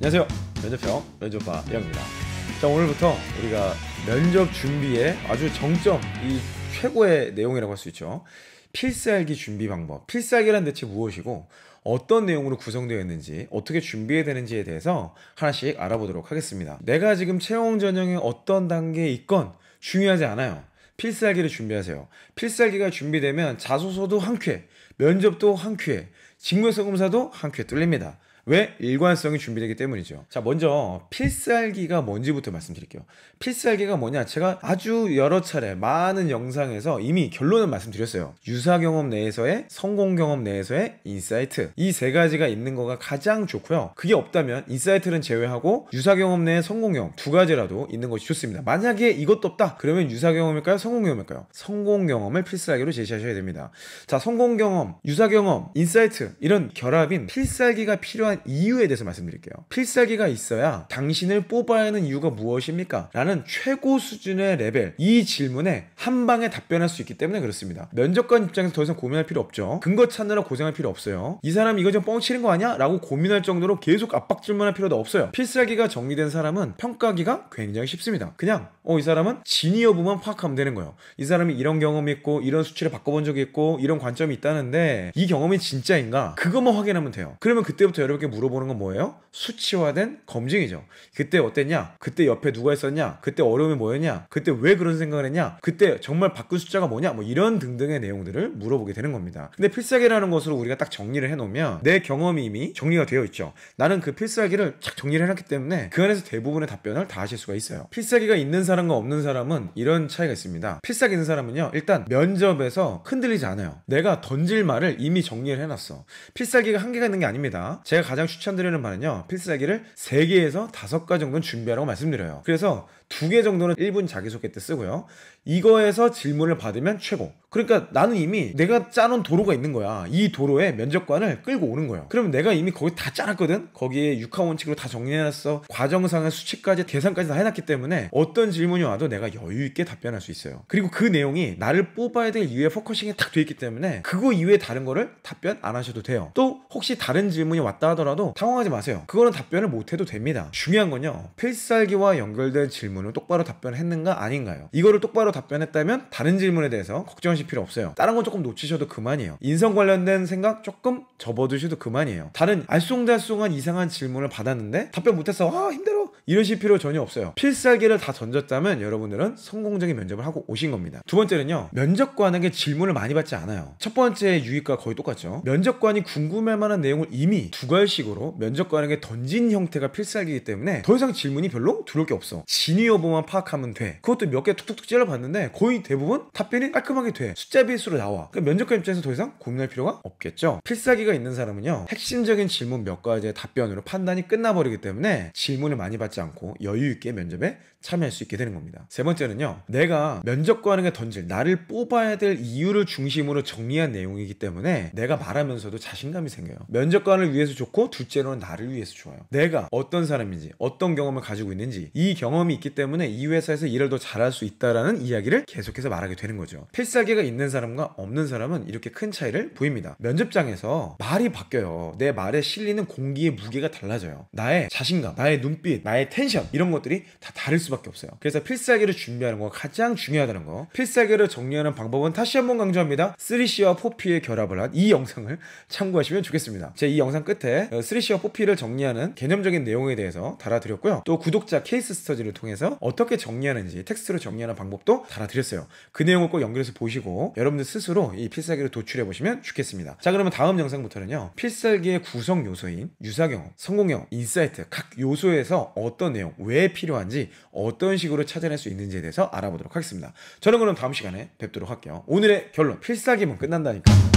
안녕하세요. 면접형 면접파 이영입니다. 자 오늘부터 우리가 면접 준비의 아주 정점 이 최고의 내용이라고 할 수 있죠. 필살기 준비 방법. 필살기란 대체 무엇이고 어떤 내용으로 구성되어 있는지 어떻게 준비해야 되는지에 대해서 하나씩 알아보도록 하겠습니다. 내가 지금 채용 전형의 어떤 단계에 있건 중요하지 않아요. 필살기를 준비하세요. 필살기가 준비되면 자소서도 한 큐에, 면접도 한 큐에, 직무성검사도 한 큐에 뚫립니다. 왜? 일관성이 준비되기 때문이죠. 자, 먼저 필살기가 뭔지부터 말씀드릴게요. 필살기가 뭐냐? 제가 아주 여러 차례 많은 영상에서 이미 결론을 말씀드렸어요. 유사 경험 내에서의 성공 경험 내에서의 인사이트. 이 세 가지가 있는 거가 가장 좋고요. 그게 없다면 인사이트는 제외하고 유사 경험 내의 성공 경험 두 가지라도 있는 것이 좋습니다. 만약에 이것도 없다. 그러면 유사 경험일까요? 성공 경험일까요? 성공 경험을 필살기로 제시하셔야 됩니다. 자, 성공 경험, 유사 경험, 인사이트 이런 결합인 필살기가 필요한 필요한 이유에 대해서 말씀드릴게요. 필살기가 있어야 당신을 뽑아야 하는 이유가 무엇입니까? 라는 최고 수준의 레벨 이 질문에 한 방에 답변할 수 있기 때문에 그렇습니다. 면접관 입장에서 더 이상 고민할 필요 없죠. 근거 찾느라 고생할 필요 없어요. 이 사람 이거 좀 뻥치는 거 아니야? 라고 고민할 정도로 계속 압박 질문할 필요도 없어요. 필살기가 정리된 사람은 평가기가 굉장히 쉽습니다. 그냥 어이 사람은 진위 여부만 파악하면 되는 거예요. 이 사람이 이런 경험이 있고 이런 수치를 바꿔본 적이 있고 이런 관점이 있다는데 이 경험이 진짜인가? 그것만 뭐 확인하면 돼요. 그러면 그때부터 여러분께 물어보는 건 뭐예요? 수치화된 검증이죠. 그때 어땠냐? 그때 옆에 누가 있었냐? 그때 어려움이 뭐였냐? 그때 왜 그런 생각을 했냐? 그때 정말 바꾼 숫자가 뭐냐? 뭐 이런 등등의 내용들을 물어보게 되는 겁니다. 근데 필살기라는 것으로 우리가 딱 정리를 해놓으면 내 경험이 이미 정리가 되어 있죠. 나는 그 필살기를 착 정리를 해놨기 때문에 그 안에서 대부분의 답변을 다 하실 수가 있어요. 필살기가 있는 사람과 없는 사람은 이런 차이가 있습니다. 필살기 있는 사람은요, 일단 면접에서 흔들리지 않아요. 내가 던질 말을 이미 정리를 해놨어. 필살기가 한계가 있는 게 아닙니다. 제가 가장 추천드리는 바는요. 필살기를 3개에서 5가 정도는 준비하라고 말씀드려요. 그래서 2개 정도는 1분 자기소개 때 쓰고요. 이거에서 질문을 받으면 최고. 그러니까 나는 이미 내가 짜놓은 도로가 있는 거야. 이 도로에 면접관을 끌고 오는 거야. 그러면 내가 이미 거기 다 짜놨거든? 거기에 육하원칙으로 다 정리해놨어. 과정상의 수칙까지대상까지다 해놨기 때문에 어떤 질문이 와도 내가 여유있게 답변할 수 있어요. 그리고 그 내용이 나를 뽑아야 될 이유에 포커싱이 딱 돼 있기 때문에 그거 이외에 다른 거를 답변 안 하셔도 돼요. 또 혹시 다른 질문이 왔다 하더라도 당황하지 마세요. 그거는 답변을 못해도 됩니다. 중요한 건요. 필살기와 연결된 질문을 똑바로 답변했는가 아닌가요? 이거를 똑바로 답변했다면 다른 질문에 대해서 걱정하실 필요 없어요. 다른 건 조금 놓치셔도 그만이에요. 인성 관련된 생각 조금 접어두셔도 그만이에요. 다른 알쏭달쏭한 이상한 질문을 받았는데 답변 못해서 아 힘들어 이러실 필요 전혀 없어요. 필살기를 다 던졌다면 여러분들은 성공적인 면접을 하고 오신 겁니다. 두 번째는요. 면접관에게 질문을 많이 받지 않아요. 첫 번째 유익과 거의 똑같죠. 면접관이 궁금할 만한 내용을 이미 두괄식으로 면접관에게 던진 형태가 필살기이기 때문에 더 이상 질문이 별로 두려울 게 없어. 진위 여부만 파악하면 돼. 그것도 몇 개 툭툭툭 찔러봤는데 물는데 거의 대부분 답변이 깔끔하게 돼 숫자 비수로 나와 그러니까 면접관 입장에서 더 이상 고민할 필요가 없겠죠 필사기가 있는 사람은요 핵심적인 질문 몇 가지의 답변으로 판단이 끝나버리기 때문에 질문을 많이 받지 않고 여유 있게 면접에 참여할 수 있게 되는 겁니다. 세 번째는요. 내가 면접관에게 던질 나를 뽑아야 될 이유를 중심으로 정리한 내용이기 때문에 내가 말하면서도 자신감이 생겨요. 면접관을 위해서 좋고 둘째로는 나를 위해서 좋아요. 내가 어떤 사람인지 어떤 경험을 가지고 있는지 이 경험이 있기 때문에 이 회사에서 일을 더 잘할 수 있다라는 이야기를 계속해서 말하게 되는 거죠. 필살기가 있는 사람과 없는 사람은 이렇게 큰 차이를 보입니다. 면접장에서 말이 바뀌어요. 내 말에 실리는 공기의 무게가 달라져요. 나의 자신감, 나의 눈빛, 나의 텐션 이런 것들이 다 다를 수 수밖에 없어요. 그래서 필살기를 준비하는 거 가장 중요하다는 거. 필살기를 정리하는 방법은 다시 한번 강조합니다. 3C와 4P의 결합을 한 이 영상을 참고하시면 좋겠습니다. 제 이 영상 끝에 3C와 어, 4P를 정리하는 개념적인 내용에 대해서 달아드렸고요. 또 구독자 케이스 스터디를 통해서 어떻게 정리하는지 텍스트로 정리하는 방법도 달아드렸어요. 그 내용을 꼭 연결해서 보시고 여러분들 스스로 이 필살기를 도출해 보시면 좋겠습니다. 자 그러면 다음 영상부터는요. 필살기의 구성 요소인 유사 경험, 성공 경험, 인사이트 각 요소에서 어떤 내용, 왜 필요한지 어떤 식으로 찾아낼 수 있는지에 대해서 알아보도록 하겠습니다. 저는 그럼 다음 시간에 뵙도록 할게요. 오늘의 결론 필사기문 끝난다니까.